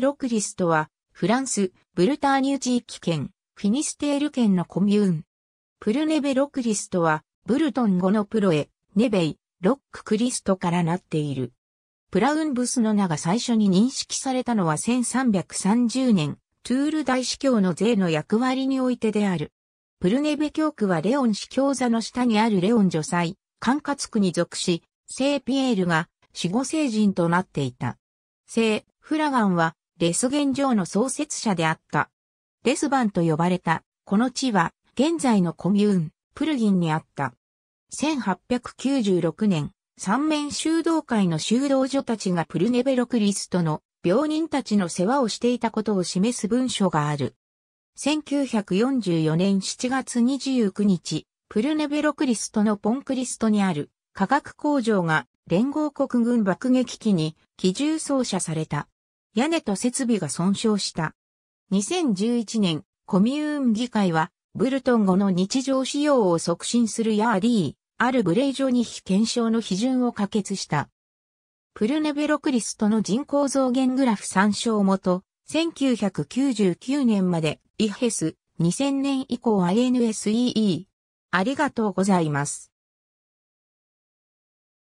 ロクリスとは、フランス、ブルターニュ地域圏、フィニステール県のコミューン。プルネベロクリスとは、ブルトン語のプロエ、ネベイ、ロッククリストからなっている。プラウンブスの名が最初に認識されたのは1330年、トゥール大司教の税の役割においてである。プルネベ教区はレオン司教座の下にあるレオン女祭、管轄区に属し、聖ピエールが守護聖人となっていた。聖、フラガンはレス現状の創設者であった。レスバンと呼ばれた、この地は、現在のコミューン、プルギンにあった。1896年、三面修道会の修道女たちがプルネベロクリストの病人たちの世話をしていたことを示す文書がある。1944年7月29日、プルネベロクリストのポンクリストにある化学工場が連合国軍爆撃機に機銃掃射された。屋根と設備が損傷した。2011年、コミューン議会は、ブルトン後の日常使用を促進するヤーリー、あるイジョニヒ検証の批准を可決した。プルネベロクリストの人口増減グラフ参照元、1999年まで、イヘス、2000年以降 INSEE。ありがとうございます。